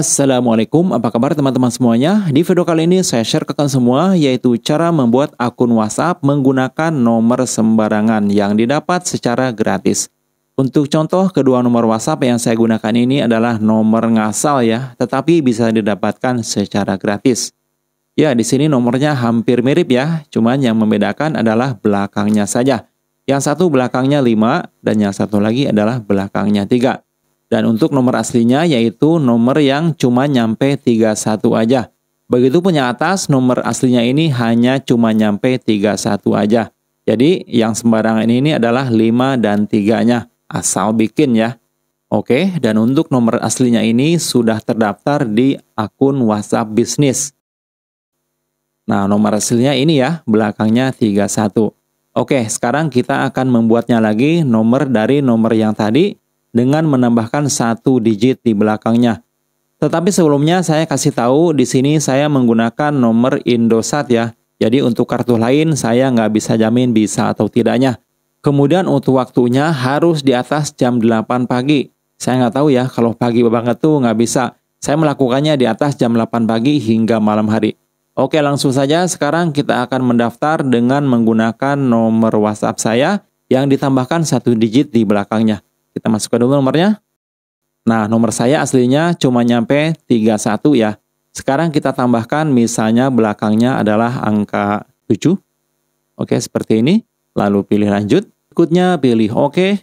Assalamualaikum, apa kabar teman-teman semuanya? Di video kali ini saya share ke kalian semua yaitu cara membuat akun WhatsApp menggunakan nomor sembarangan yang didapat secara gratis. Untuk contoh, kedua nomor WhatsApp yang saya gunakan ini adalah nomor ngasal ya, tetapi bisa didapatkan secara gratis. Ya, di sini nomornya hampir mirip ya, cuman yang membedakan adalah belakangnya saja. Yang satu belakangnya 5 dan yang satu lagi adalah belakangnya 3. Dan untuk nomor aslinya yaitu nomor yang cuma nyampe 31 aja. Begitu punya atas nomor aslinya ini hanya cuma nyampe 31 aja. Jadi yang sembarangan ini adalah 5 dan 3-nya. Asal bikin ya. Oke, dan untuk nomor aslinya ini sudah terdaftar di akun WhatsApp bisnis. Nah, nomor aslinya ini ya, belakangnya 31. Oke, sekarang kita akan membuatnya lagi nomor dari nomor yang tadi dengan menambahkan satu digit di belakangnya. Tetapi sebelumnya saya kasih tahu di sini saya menggunakan nomor Indosat ya. Jadi untuk kartu lain saya nggak bisa jamin bisa atau tidaknya. Kemudian untuk waktunya harus di atas jam 8 pagi. Saya nggak tahu ya kalau pagi banget tuh nggak bisa. Saya melakukannya di atas jam 8 pagi hingga malam hari. Oke langsung saja sekarang kita akan mendaftar dengan menggunakan nomor WhatsApp saya yang ditambahkan satu digit di belakangnya. Kita masukkan dulu nomornya. Nah, nomor saya aslinya cuma nyampe 31 ya. Sekarang kita tambahkan misalnya belakangnya adalah angka 7. Oke, seperti ini. Lalu pilih lanjut. Berikutnya pilih OK.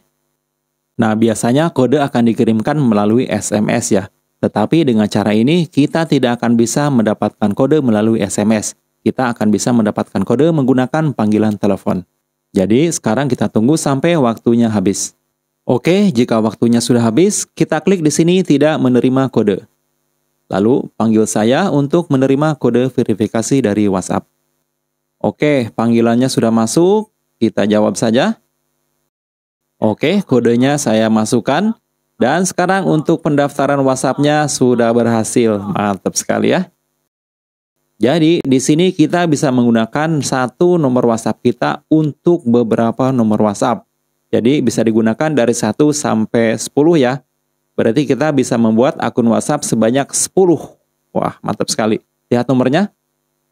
Nah, biasanya kode akan dikirimkan melalui SMS ya. Tetapi dengan cara ini, kita tidak akan bisa mendapatkan kode melalui SMS. Kita akan bisa mendapatkan kode menggunakan panggilan telepon. Jadi, sekarang kita tunggu sampai waktunya habis. Oke, jika waktunya sudah habis, kita klik di sini tidak menerima kode. Lalu panggil saya untuk menerima kode verifikasi dari WhatsApp. Oke, panggilannya sudah masuk, kita jawab saja. Oke, kodenya saya masukkan. Dan sekarang untuk pendaftaran WhatsApp-nya sudah berhasil. Mantap sekali ya. Jadi, di sini kita bisa menggunakan satu nomor WhatsApp kita untuk beberapa nomor WhatsApp. Jadi bisa digunakan dari 1 sampai 10 ya. Berarti kita bisa membuat akun WhatsApp sebanyak 10. Wah, mantap sekali. Lihat nomornya.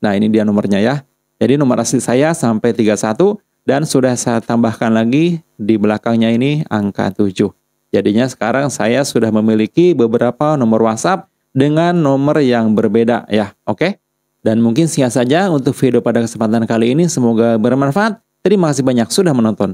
Nah, ini dia nomornya ya. Jadi nomor asli saya sampai 31 dan sudah saya tambahkan lagi di belakangnya ini angka 7. Jadinya sekarang saya sudah memiliki beberapa nomor WhatsApp dengan nomor yang berbeda ya. Oke. Dan mungkin sia saja untuk video pada kesempatan kali ini. Semoga bermanfaat. Terima kasih banyak sudah menonton.